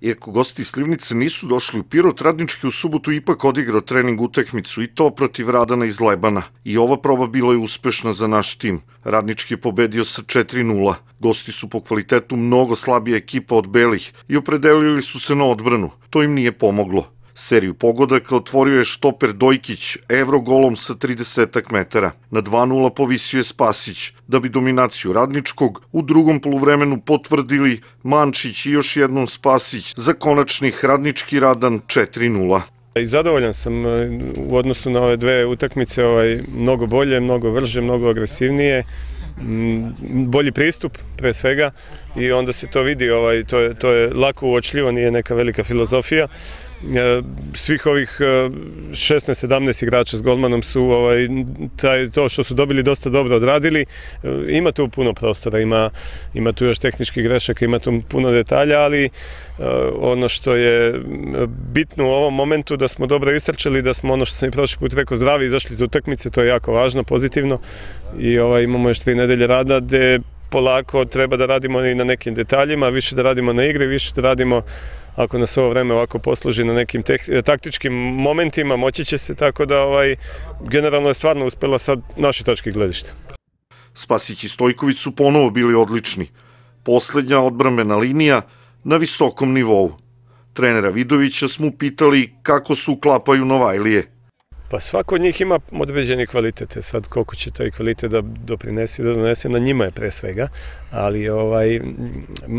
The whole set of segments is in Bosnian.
Iako gosti Slivnice nisu došli u Pirot, Radnički u subotu ipak odigrao trening utekmicu i to protiv Radana iz Lebana. I ova proba bila je uspešna za naš tim. Radnički je pobedio sa 4-0. Gosti su po kvalitetu mnogo slabija ekipa od Belih i opredelili su se na odbranu. To im nije pomoglo. Seriju pogodaka otvorio je štoper Dojkić evrogolom sa 30 metara. Na 2-0 povisio je Spasić, da bi dominaciju radničkog u drugom poluvremenu potvrdili Mančić i još jednom Spasić za konačnih radnički radan 4-0. I zadovoljan sam e, u odnosu na ove dve utakmice, ovaj, mnogo bolje, mnogo vrže, mnogo agresivnije, mm, bolji pristup pre svega i onda se to vidi, ovaj, to je lako uočljivo, nije neka velika filozofija. E, svih ovih 16-17 e, igrača s Goldmanom su ovaj, taj, to što su dobili dosta dobro odradili. E, ima tu puno prostora, ima, ima tu još tehničkih grešaka, ima tu puno detalja, ali ono što je bitno u ovom momentu da smo dobro istrčali, da smo ono što sam i prošli put rekao zdravi izašli za utakmice, to je jako važno, pozitivno i ovaj, imamo još tri nedelje rada gde polako treba da radimo i na nekim detaljima, više da radimo na igri, više da radimo, ako nas ovo vreme ovako posluži na nekim eh, taktičkim momentima, moći će se, tako da ovaj, generalno je stvarno uspela sa naše tačke gledišta. Spasić i Stojković su ponovo bili odlični. Poslednja odbrambena linija na visokom nivou. Trenera Vidovića smo pitali kako se uklapaju Novajlije. Novajlije. Pa svako od njih ima određeni kvalitete, sad koliko će taj kvalitet da doprinese, da donese, na njima je pre svega, ali ovaj,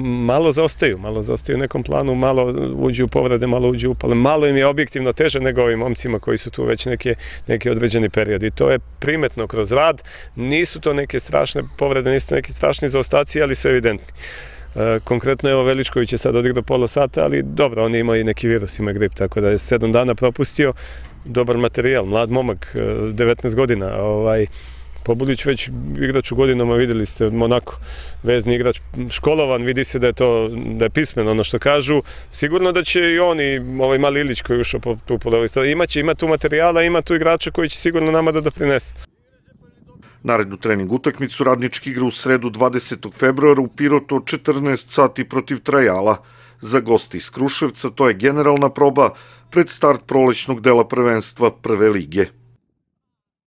malo zaostaju, malo zaostaju u nekom planu, malo uđu u povrede, malo uđu u upale, malo im je objektivno teže nego ovim momcima koji su tu već neke, neke određeni period i to je primetno kroz rad, nisu to neke strašne povrede, nisu to neke strašne zaostacije, ali su evidentni. E, konkretno evo Veličković je sad odigrao pola sata, ali dobro, on je imao i neki virus, ima grip, tako da je sedam dana propustio. Dobar materijal, mlad momak, 19 e, godina, ovaj, Pobudić već igrač u godinama, vidjeli ste, onako vezni igrač, školovan, vidi se da je to da je pismen, ono što kažu. Sigurno da će i on i ovaj mali Ilić koji je ušao po, tu po levoj strani, ima, tu materijala, ima tu igrača koji će sigurno nama da doprinese. Da Narednu trening utakmicu radnički igra u sredu 20. februara u Pirotu od 14 sati protiv Trajala. Za gosti iz Kruševca to je generalna proba pred start prolećnog dela prvenstva Prve lige.